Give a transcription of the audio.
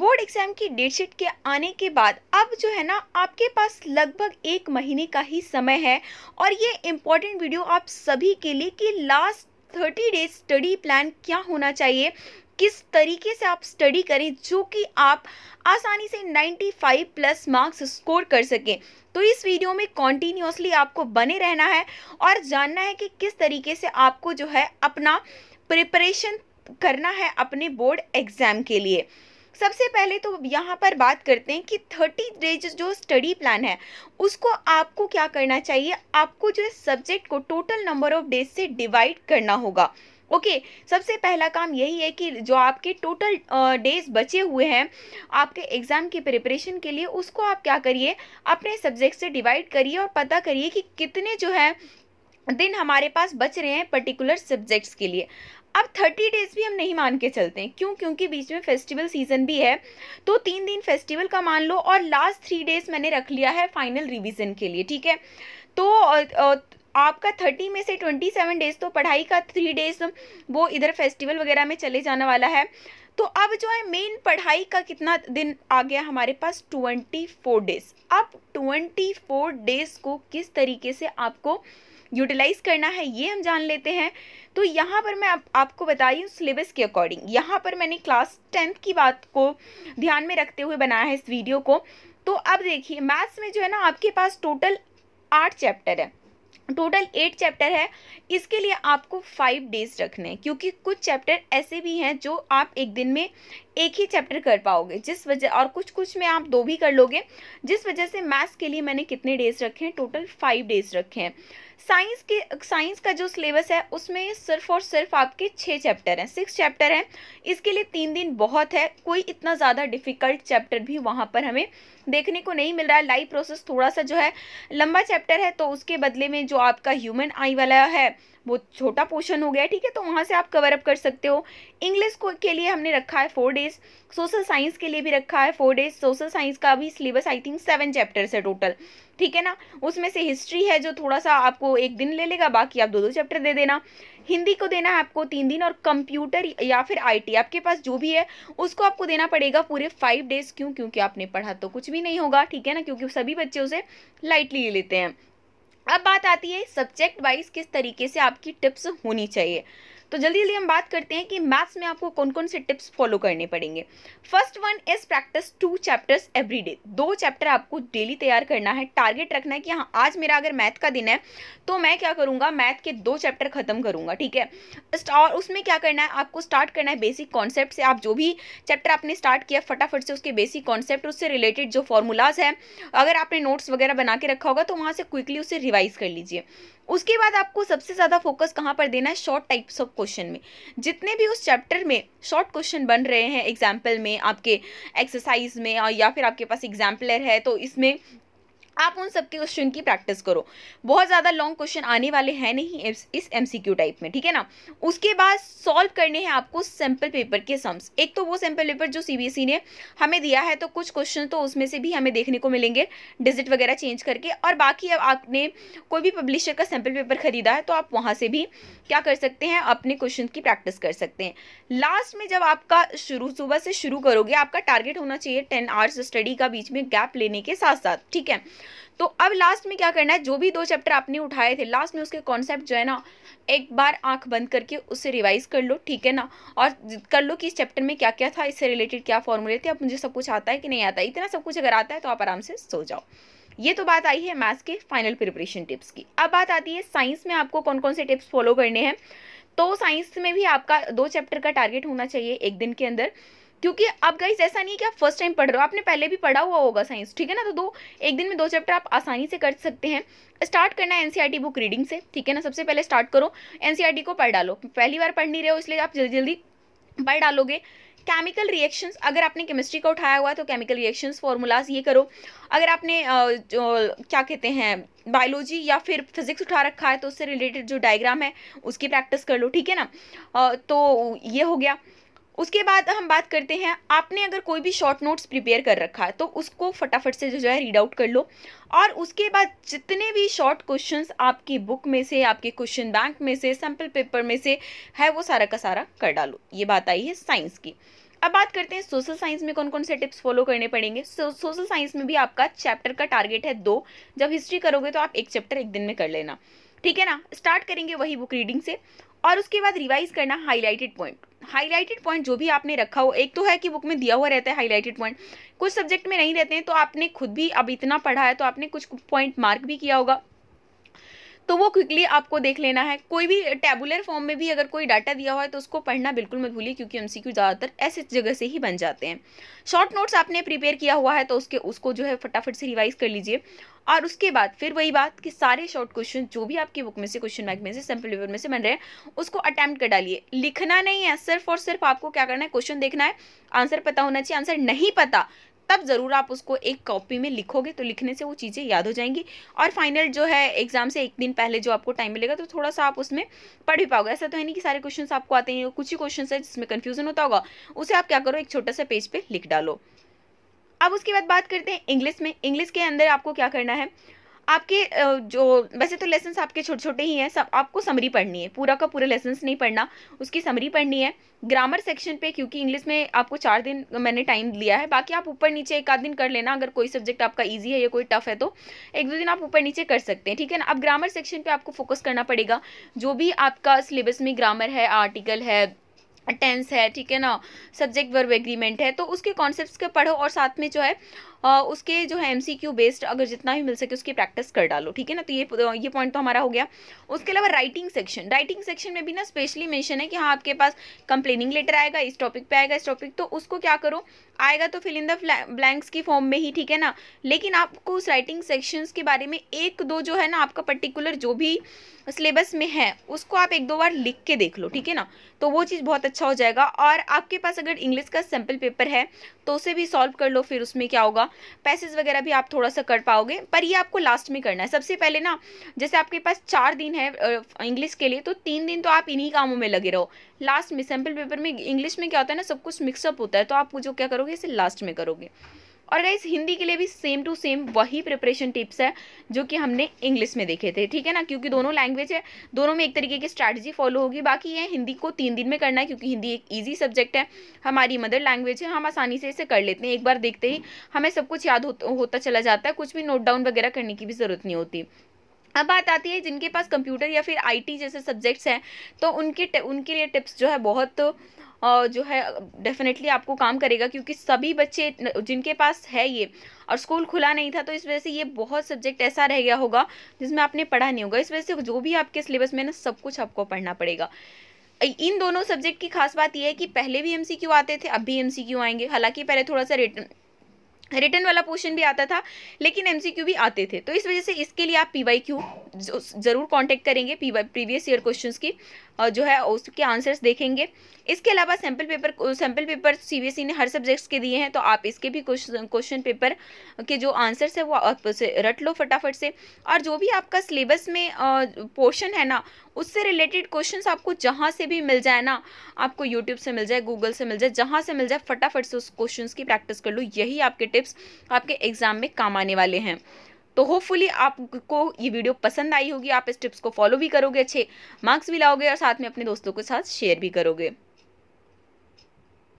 board exam की date sheet के आने के बाद अब जो है ना आपके पास लगभग एक महीने का ही समय है और ये इम्पोर्टेंट वीडियो आप सभी के लिए कि last thirty days study plan क्या होना चाहिए किस तरीके से आप स्टडी करें जो कि आप आसानी से 95 प्लस मार्क्स स्कोर कर सकें तो इस वीडियो में कॉन्टीन्यूसली आपको बने रहना है और जानना है कि किस तरीके से आपको जो है अपना प्रिपरेशन करना है अपने बोर्ड एग्ज़ाम के लिए सबसे पहले तो यहाँ पर बात करते हैं कि थर्टी डेज जो स्टडी प्लान है उसको आपको क्या करना चाहिए आपको जो है सब्जेक्ट को टोटल नंबर ऑफ डेज से डिवाइड करना होगा ओके okay, सबसे पहला काम यही है कि जो आपके टोटल डेज बचे हुए हैं आपके एग्ज़ाम की प्रिपरेशन के लिए उसको आप क्या करिए अपने सब्जेक्ट से डिवाइड करिए और पता करिए कि कितने जो है दिन हमारे पास बच रहे हैं पर्टिकुलर सब्जेक्ट्स के लिए अब थर्टी डेज़ भी हम नहीं मान के चलते क्यों क्योंकि बीच में फेस्टिवल सीज़न भी है तो तीन दिन फेस्टिवल का मान लो और लास्ट थ्री डेज़ मैंने रख लिया है फाइनल रिविज़न के लिए ठीक है तो आपका थर्टी में से ट्वेंटी सेवन डेज़ तो पढ़ाई का थ्री डेज़ वो इधर फेस्टिवल वगैरह में चले जाने वाला है तो अब जो है मेन पढ़ाई का कितना दिन आ गया हमारे पास ट्वेंटी फोर डेज अब ट्वेंटी फोर डेज को किस तरीके से आपको यूटिलाइज करना है ये हम जान लेते हैं तो यहाँ पर मैं आप, आपको बता रही हूँ सिलेबस के अकॉर्डिंग यहाँ पर मैंने क्लास टेंथ की बात को ध्यान में रखते हुए बनाया है इस वीडियो को तो अब देखिए मैथ्स में जो है ना आपके पास टोटल आठ चैप्टर है टोटल एट चैप्टर है इसके लिए आपको फाइव डेज रखने हैं क्योंकि कुछ चैप्टर ऐसे भी हैं जो आप एक दिन में एक ही चैप्टर कर पाओगे जिस वजह और कुछ कुछ में आप दो भी कर लोगे जिस वजह से मैथ्स के लिए मैंने कितने डेज रखे हैं टोटल फाइव डेज रखे हैं साइंस के साइंस का जो सिलेबस है उसमें सिर्फ और सिर्फ आपके छः चैप्टर हैं सिक्स चैप्टर हैं इसके लिए तीन दिन बहुत है कोई इतना ज़्यादा डिफ़िकल्ट चैप्टर भी वहाँ पर हमें देखने को नहीं मिल रहा है लाइव प्रोसेस थोड़ा सा जो है लंबा चैप्टर है तो उसके बदले में जो आपका ह्यूमन आई वाला है वो छोटा पोर्शन हो गया ठीक है तो वहाँ से आप कवर अप कर सकते हो इंग्लिश को के लिए हमने रखा है फोर डेज सोशल साइंस के लिए भी रखा है फोर डेज सोशल साइंस का भी syllabus I think seven chapters है टोटल ठीक है ना उसमें से हिस्ट्री है जो थोड़ा सा आपको एक दिन ले लेगा बाकी आप दो दो चैप्टर दे देना हिंदी को देना है आपको तीन दिन और कंप्यूटर या फिर आईटी आपके पास जो भी है उसको आपको देना पड़ेगा पूरे फाइव डेज क्यों क्योंकि आपने पढ़ा तो कुछ भी नहीं होगा ठीक है ना क्योंकि सभी बच्चे उसे लाइटली ले लेते हैं अब बात आती है सब्जेक्ट वाइज किस तरीके से आपकी टिप्स होनी चाहिए तो जल्दी जल्दी हम बात करते हैं कि मैथ्स में आपको कौन कौन से टिप्स फॉलो करने पड़ेंगे first one is practice two chapters every day दो चैप्टर आपको डेली तैयार करना है टारगेट रखना है कि हाँ आज मेरा अगर मैथ का दिन है तो मैं क्या करूँगा मैथ के दो चैप्टर खत्म करूँगा ठीक है और उसमें क्या करना है आपको स्टार्ट करना है बेसिक कॉन्सेप्ट से आप जो भी चैप्टर आपने स्टार्ट किया फटाफट से उसके बेसिक कॉन्सेप्ट उससे रिलेटेड जो फॉर्मूलाज है अगर आपने नोट्स वगैरह बना के रखा होगा तो वहाँ से क्विकली उसे रिवाइज कर लीजिए उसके बाद आपको सबसे ज़्यादा फोकस कहाँ पर देना है शॉर्ट टाइप्स ऑफ क्वेश्चन में जितने भी उस चैप्टर में शॉर्ट क्वेश्चन बन रहे हैं एग्जाम्पल में आपके एक्सरसाइज में या फिर आपके पास एग्जाम्पलर है तो इसमें आप उन सबके क्वेश्चन की प्रैक्टिस करो बहुत ज़्यादा लॉन्ग क्वेश्चन आने वाले हैं नहीं इस एम टाइप में ठीक है ना उसके बाद सॉल्व करने हैं आपको सैम्पल पेपर के सम्स एक तो वो सैम्पल पेपर जो सी e ने हमें दिया है तो कुछ क्वेश्चन तो उसमें से भी हमें देखने को मिलेंगे डिजिट वगैरह चेंज करके और बाकी अब आपने कोई भी पब्लिशर का सैम्पल पेपर खरीदा है तो आप वहाँ से भी क्या कर सकते हैं अपने क्वेश्चन की प्रैक्टिस कर सकते हैं लास्ट में जब आपका शुरू सुबह से शुरू करोगे आपका टारगेट होना चाहिए टेन आवर्स स्टडी का बीच में गैप लेने के साथ साथ ठीक है तो अब लास्ट में क्या करना है जो भी दो चैप्टर आपने उठाए थे लास्ट में उसके कॉन्सेप्ट जो है ना एक बार आंख बंद करके उससे रिवाइज कर लो ठीक है ना और कर लो कि इस चैप्टर में क्या क्या था इससे रिलेटेड क्या फॉर्मूले थे अब मुझे सब कुछ आता है कि नहीं आता इतना सब कुछ अगर आता है तो आप आराम से सो जाओ ये तो बात आई है मैथ्स के फाइनल प्रिपरेशन टिप्स की अब बात आती है साइंस में आपको कौन कौन से टिप्स फॉलो करने हैं तो साइंस में भी आपका दो चैप्टर का टारगेट होना चाहिए एक दिन के अंदर क्योंकि अब गाइस ऐसा नहीं है कि आप फर्स्ट टाइम पढ़ रहे हो आपने पहले भी पढ़ा हुआ होगा साइंस ठीक है ना तो दो एक दिन में दो चैप्टर आप आसानी से कर सकते हैं स्टार्ट करना है एनसीईआरटी बुक रीडिंग से ठीक है ना सबसे पहले स्टार्ट करो एनसीईआरटी e को पढ़ डालो पहली बार पढ़ नहीं रहे हो इसलिए आप जल्दी जल्दी पढ़ डालोगे केमिकल रिएक्शंस अगर आपने केमिस्ट्री का उठाया हुआ है तो केमिकल रिएक्शंस फॉर्मूलाज ये करो अगर आपने जो क्या कहते हैं बायोलॉजी या फिर फिजिक्स उठा रखा है तो उससे रिलेटेड जो डायग्राम है उसकी प्रैक्टिस कर लो ठीक है ना तो ये हो गया उसके बाद हम बात करते हैं आपने अगर कोई भी शॉर्ट नोट्स प्रिपेयर कर रखा है तो उसको फटाफट से जो है रीड आउट कर लो और उसके बाद जितने भी शॉर्ट क्वेश्चंस आपकी बुक में से आपके क्वेश्चन बैंक में से सैम्पल पेपर में से है वो सारा का सारा कर डालो ये बात आई है साइंस की अब बात करते हैं सोशल साइंस में कौन कौन से टिप्स फॉलो करने पड़ेंगे सो, सोशल साइंस में भी आपका चैप्टर का टारगेट है दो जब हिस्ट्री करोगे तो आप एक चैप्टर एक दिन में कर लेना ठीक है ना स्टार्ट करेंगे वही बुक रीडिंग से और उसके बाद रिवाइज करना हाईलाइटेड पॉइंट हाईलाइटेड पॉइंट जो भी आपने रखा हो एक तो है कि बुक में दिया हुआ रहता है हाईलाइटेड पॉइंट कुछ सब्जेक्ट में नहीं रहते हैं तो आपने खुद भी अब इतना पढ़ा है तो आपने कुछ पॉइंट मार्क भी किया होगा तो वो क्विकली आपको देख लेना है कोई भी टेबुलर फॉर्म में भी अगर कोई डाटा दिया हुआ है तो उसको पढ़ना बिल्कुल मत भूलिए क्योंकि एम ज़्यादातर ऐसे जगह से ही बन जाते हैं शॉर्ट नोट्स आपने प्रिपेयर किया हुआ है तो उसके उसको जो है फटाफट से रिवाइज कर लीजिए और उसके बाद फिर वही बात कि सारे शॉर्ट क्वेश्चन जो भी आपकी बुक में से क्वेश्चन बैंक में से सैम्पल पेपर में से बन रहे हैं उसको अटैम्प्ट कर डालिए लिखना नहीं है सिर्फ और सिर्फ आपको क्या करना है क्वेश्चन देखना है आंसर पता होना चाहिए आंसर नहीं पता तब ज़रूर आप उसको एक कॉपी में लिखोगे तो लिखने से वो चीज़ें याद हो जाएंगी और फाइनल जो है एग्ज़ाम से एक दिन पहले जो आपको टाइम मिलेगा तो थोड़ा सा आप उसमें पढ़ भी पाओगे ऐसा तो है नहीं कि सारे क्वेश्चन आपको आते हैं कुछ ही क्वेश्चन है जिसमें कन्फ्यूजन होता होगा उसे आप क्या करो एक छोटा सा पेज पर लिख डालो अब उसके बाद बात करते हैं इंग्लिश में इंग्लिश के अंदर आपको क्या करना है आपके जो वैसे तो लेसन्स आपके छोटे छोटे ही हैं सब आपको समरी पढ़नी है पूरा का पूरा लेसन्स नहीं पढ़ना उसकी समरी पढ़नी है ग्रामर सेक्शन पे क्योंकि इंग्लिश में आपको चार दिन मैंने टाइम लिया है बाकी आप ऊपर नीचे एक आध दिन कर लेना अगर कोई सब्जेक्ट आपका ईजी है या कोई टफ है तो एक दो दिन आप ऊपर नीचे कर सकते हैं ठीक है ना अब ग्रामर सेक्शन पर आपको फोकस करना पड़ेगा जो भी आपका सिलेबस में ग्रामर है आर्टिकल है टेंस है ठीक है ना सब्जेक्ट वर्ब एग्रीमेंट है तो उसके कॉन्सेप्ट्स के पढ़ो और साथ में जो है उसके जो है एमसीक्यू बेस्ड अगर जितना भी मिल सके उसकी प्रैक्टिस कर डालो ठीक है ना तो ये ये पॉइंट तो हमारा हो गया उसके अलावा राइटिंग सेक्शन राइटिंग सेक्शन में भी ना स्पेशली मेंशन है कि हाँ आपके पास कंप्लेनिंग लेटर आएगा इस टॉपिक पे आएगा इस टॉपिक तो उसको क्या करो आएगा तो फिल इन द ब्लैंक्स की फॉर्म में ही ठीक है ना लेकिन आपको उस राइटिंग सेक्शंस के बारे में एक दो जो है ना आपका पर्टिकुलर जो भी सिलेबस में है उसको आप एक दो बार लिख के देख लो ठीक है ना तो वो चीज़ बहुत अच्छा हो जाएगा और आपके पास अगर इंग्लिश का सैम्पल पेपर है तो उसे भी सॉल्व कर लो फिर उसमें क्या होगा पैसेज वगैरह भी आप थोड़ा सा कर पाओगे पर ये आपको लास्ट में करना है सबसे पहले ना जैसे आपके पास चार दिन है इंग्लिश के लिए तो तीन दिन तो आप इन्हीं कामों में लगे रहो लास्ट में सैम्पल पेपर में इंग्लिश में क्या होता है ना सब कुछ मिक्सअप होता है तो आप जो क्या करोगे इसे लास्ट में करोगे और गाइज हिंदी के लिए भी सेम टू सेम वही प्रिपरेशन टिप्स है जो कि हमने इंग्लिश में देखे थे ठीक है ना क्योंकि दोनों लैंग्वेज है दोनों में एक तरीके की स्ट्रैटेजी फॉलो होगी बाकी ये हिंदी को तीन दिन में करना है क्योंकि हिंदी एक ईजी सब्जेक्ट है हमारी मदर लैंग्वेज है हम आसानी से इसे कर लेते हैं एक बार देखते ही हमें सब कुछ याद होता चला जाता है कुछ भी नोट डाउन वगैरह करने की भी ज़रूरत नहीं होती अब बात आती है जिनके पास कंप्यूटर या फिर आईटी जैसे सब्जेक्ट्स हैं तो उनके उनके लिए टिप्स जो है बहुत जो है डेफिनेटली आपको काम करेगा क्योंकि सभी बच्चे जिनके पास है ये और स्कूल खुला नहीं था तो इस वजह से ये बहुत सब्जेक्ट ऐसा रह गया होगा जिसमें आपने पढ़ा नहीं होगा इस वजह से जो भी आपके सिलेबस में ना सब कुछ आपको पढ़ना पड़ेगा इन दोनों सब्जेक्ट की खास बात यह है कि पहले भी एमसीक्यू आते थे अब भी एमसीक्यू आएंगे हालांकि पहले थोड़ा सा रिटर्न रिटर्न वाला पोर्शन भी आता था लेकिन एम भी आते थे तो इस वजह से इसके लिए आप पी जरूर कांटेक्ट करेंगे प्रीवियस ईयर क्वेश्चंस की जो है उसके आंसर्स देखेंगे इसके अलावा sample paper sample paper CBSE ने हर सब्जेक्ट्स के दिए हैं तो आप इसके भी क्वेश्चन पेपर के जो आंसर्स है वो आप उसे रट लो फटाफट से और जो भी आपका सिलेबस में पोर्शन है ना उससे रिलेटेड क्वेश्चंस आपको जहाँ से भी मिल जाए ना आपको यूट्यूब से मिल जाए गूगल से मिल जाए जहाँ से मिल जाए फटाफट से उस क्वेश्चन की प्रैक्टिस कर लो यही आपके टिप्स आपके एग्ज़ाम में काम आने वाले हैं तो होपफुली आपको ये वीडियो पसंद आई होगी आप इस टिप्स को फॉलो भी करोगे अच्छे मार्क्स भी लाओगे और साथ में अपने दोस्तों के साथ शेयर भी करोगे